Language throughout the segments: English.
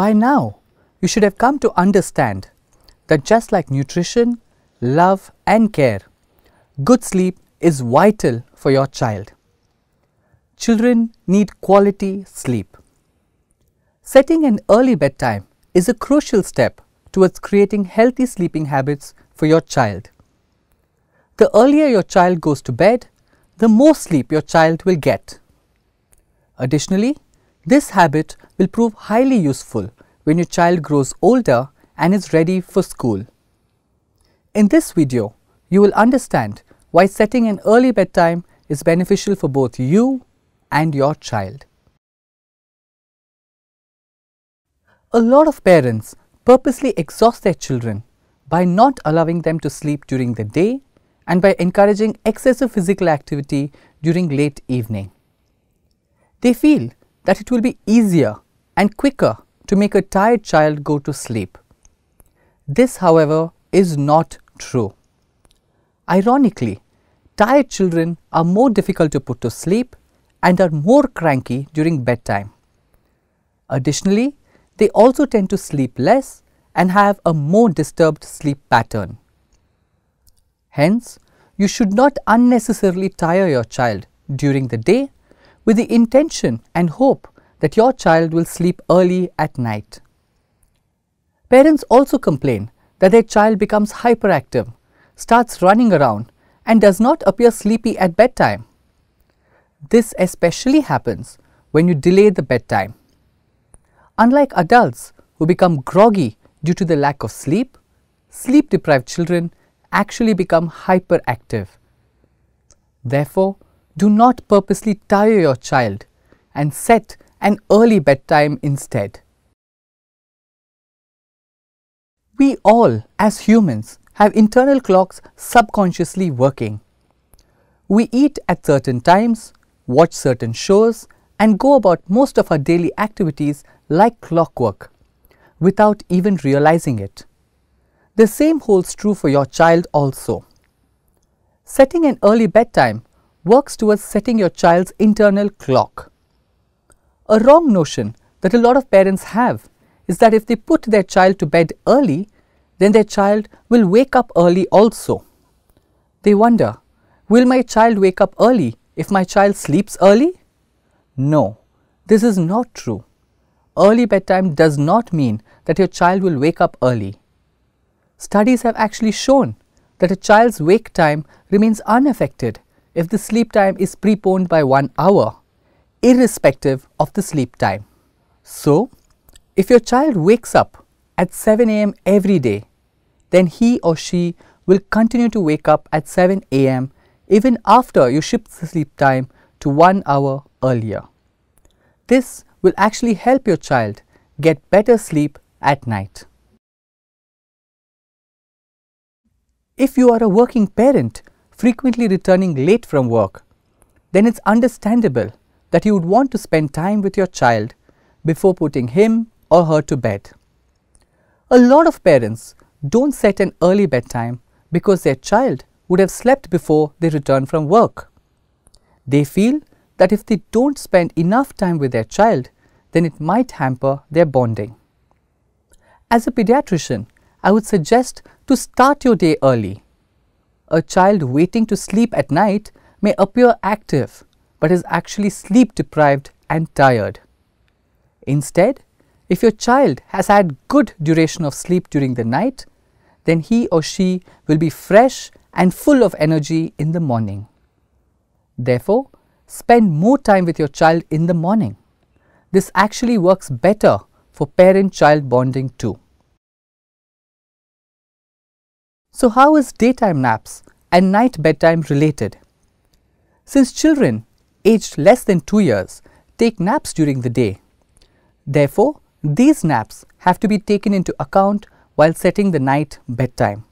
By now, you should have come to understand that just like nutrition, love, and care, good sleep is vital for your child. Children need quality sleep. Setting an early bedtime is a crucial step towards creating healthy sleeping habits for your child. The earlier your child goes to bed, the more sleep your child will get. Additionally, this habit will prove highly useful when your child grows older and is ready for school. In this video, you will understand why setting an early bedtime is beneficial for both you and your child. A lot of parents purposely exhaust their children by not allowing them to sleep during the day and by encouraging excessive physical activity during late evening. They feel that it will be easier and quicker to make a tired child go to sleep. This, however, is not true. Ironically, tired children are more difficult to put to sleep and are more cranky during bedtime. Additionally, they also tend to sleep less and have a more disturbed sleep pattern. Hence, you should not unnecessarily tire your child during the day with the intention and hope that your child will sleep early at night. Parents also complain that their child becomes hyperactive, starts running around, and does not appear sleepy at bedtime. This especially happens when you delay the bedtime. Unlike adults who become groggy due to the lack of sleep, sleep deprived children actually become hyperactive. Therefore, do not purposely tire your child and set an early bedtime instead. We all, as humans, have internal clocks subconsciously working. We eat at certain times, watch certain shows, and go about most of our daily activities like clockwork without even realizing it. The same holds true for your child also. Setting an early bedtime works towards setting your child's internal clock. A wrong notion that a lot of parents have is that if they put their child to bed early, then their child will wake up early also. They wonder, will my child wake up early if my child sleeps early? No, this is not true. Early bedtime does not mean that your child will wake up early. Studies have actually shown that a child's wake time remains unaffected if the sleep time is preponed by one hour irrespective of the sleep time. So, if your child wakes up at 7 am every day, then he or she will continue to wake up at 7 am even after you shift the sleep time to one hour earlier. This will actually help your child get better sleep at night. If you are a working parent frequently returning late from work, then it's understandable that you would want to spend time with your child before putting him or her to bed. A lot of parents don't set an early bedtime because their child would have slept before they return from work. They feel that if they don't spend enough time with their child, then it might hamper their bonding. As a pediatrician, I would suggest to start your day early. A child waiting to sleep at night may appear active but is actually sleep deprived and tired. Instead, if your child has had good duration of sleep during the night, then he or she will be fresh and full of energy in the morning. Therefore, spend more time with your child in the morning. This actually works better for parent child bonding too. So, how is daytime naps and night bedtime related? Since children aged less than 2 years take naps during the day. Therefore, these naps have to be taken into account while setting the night bedtime.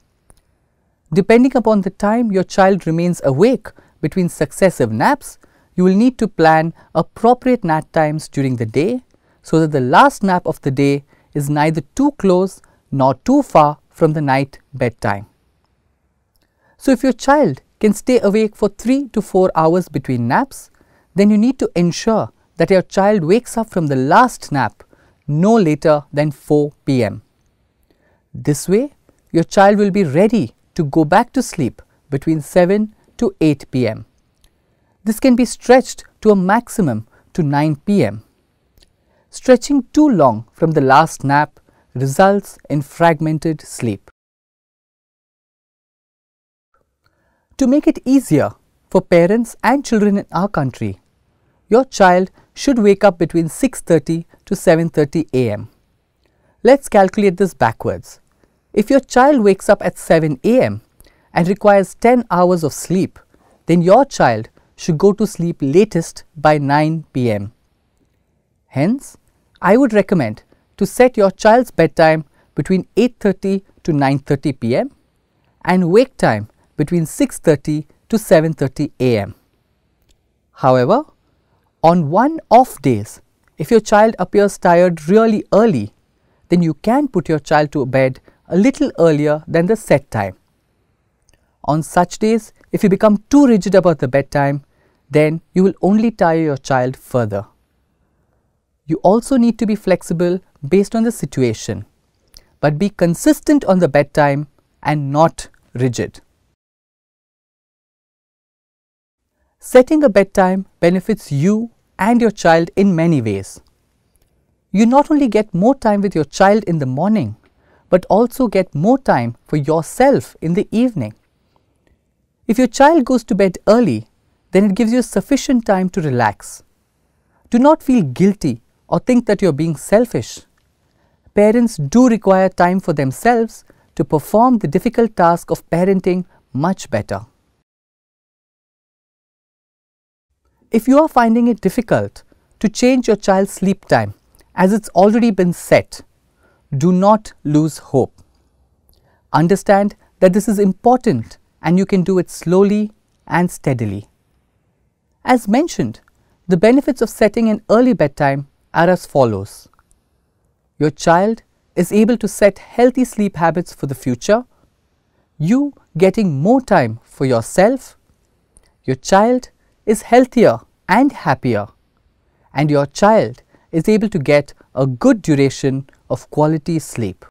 Depending upon the time your child remains awake between successive naps, you will need to plan appropriate nap times during the day so that the last nap of the day is neither too close nor too far from the night bedtime. So, if your child can stay awake for 3 to 4 hours between naps, then you need to ensure that your child wakes up from the last nap no later than 4 pm. This way, your child will be ready to go back to sleep between 7 to 8 pm. This can be stretched to a maximum to 9 pm. Stretching too long from the last nap results in fragmented sleep. To make it easier for parents and children in our country. Your child should wake up between 6.30 to 7.30 am. Let's calculate this backwards. If your child wakes up at 7 am and requires 10 hours of sleep, then your child should go to sleep latest by 9 pm. Hence, I would recommend to set your child's bedtime between 8.30 to 9.30 pm and wake time between 6.30 to 7.30 am. However, on one off days, if your child appears tired really early, then you can put your child to bed a little earlier than the set time. On such days, if you become too rigid about the bedtime, then you will only tire your child further. You also need to be flexible based on the situation, but be consistent on the bedtime and not rigid. Setting a bedtime benefits you and your child in many ways. You not only get more time with your child in the morning, but also get more time for yourself in the evening. If your child goes to bed early, then it gives you sufficient time to relax. Do not feel guilty or think that you are being selfish. Parents do require time for themselves to perform the difficult task of parenting much better. If you are finding it difficult to change your child's sleep time as it's already been set, do not lose hope. Understand that this is important and you can do it slowly and steadily. As mentioned, the benefits of setting an early bedtime are as follows. Your child is able to set healthy sleep habits for the future, you getting more time for yourself, your child is healthier and happier and your child is able to get a good duration of quality sleep.